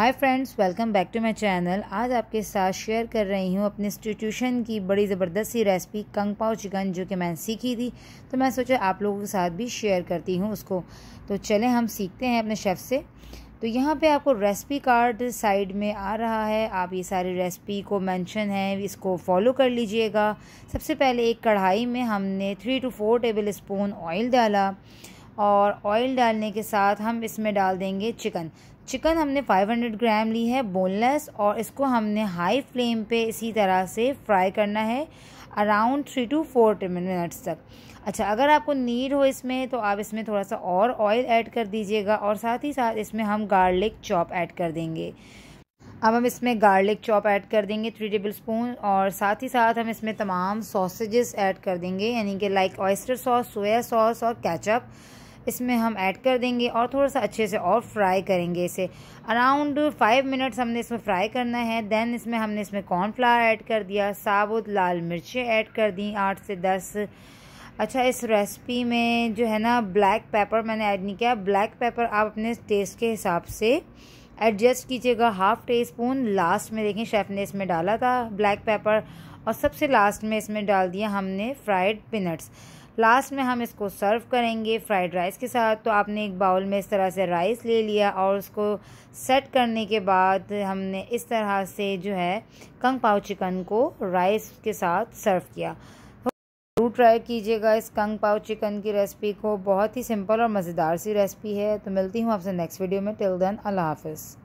hi friends welcome back to my channel आज आपके साथ शेयर कर रही हूँ अपने इंस्टीट्यूशन की बड़ी ज़बरदस्त सी रेसिपी कंग पाव चिकन जो कि मैंने सीखी थी तो मैं सोचा आप लोगों के साथ भी शेयर करती हूँ उसको तो चलें हम सीखते हैं अपने शेफ़ से तो यहाँ पे आपको रेसिपी कार्ड साइड में आ रहा है आप ये सारी रेसिपी को मेंशन है इसको फॉलो कर लीजिएगा सबसे पहले एक कढ़ाई में हमने three two four tablespoon oil डाला और ऑयल डालने के साथ हम इसमें डाल देंगे चिकन चिकन हमने 500 ग्राम ली है बोनलेस और इसको हमने हाई फ्लेम पे इसी तरह से फ्राई करना है around three two four minutes तक अच्छा अगर आपको नीड हो इसमें तो आप इसमें थोड़ा सा और ऑयल ऐड कर दीजिएगा और साथ ही साथ इसमें हम गार्लिक चॉप ऐड कर देंगे अब हम इसमें गार्लिक चॉप ऐड कर देंगे थ्री टेबल स्पून और साथ ही साथ हम इसमें तमाम सॉसेजेस ऐड कर देंगे यानी कि like oyster sauce soya sauce और कैचअप इसमें हम ऐड कर देंगे और थोड़ा सा अच्छे से और फ्राई करेंगे इसे अराउंड फाइव मिनट्स हमने इसमें फ्राई करना है देन इसमें हमने इसमें कॉर्नफ्लावर ऐड कर दिया साबुत लाल मिर्चें ऐड कर दी आठ से दस अच्छा इस रेसिपी में जो है ना ब्लैक पेपर मैंने ऐड नहीं किया ब्लैक पेपर आप अपने टेस्ट के हिसाब से एडजस्ट कीजिएगा हाफ़ टी स्पून लास्ट में देखें शेफ़ ने इसमें डाला था ब्लैक पेपर और सबसे लास्ट में इसमें डाल दिया हमने फ्राइड पिनट्स लास्ट में हम इसको सर्व करेंगे फ्राइड राइस के साथ तो आपने एक बाउल में इस तरह से राइस ले लिया और उसको सेट करने के बाद हमने इस तरह से जो है कंग पाव चिकन को राइस के साथ सर्व किया ज़रूर ट्राई कीजिएगा इस कंग पाव चिकन की रेसिपी को बहुत ही सिंपल और मज़ेदार सी रेसिपी है तो मिलती हूँ आपसे नेक्स्ट वीडियो में टिल देन अल्लाह हाफिज़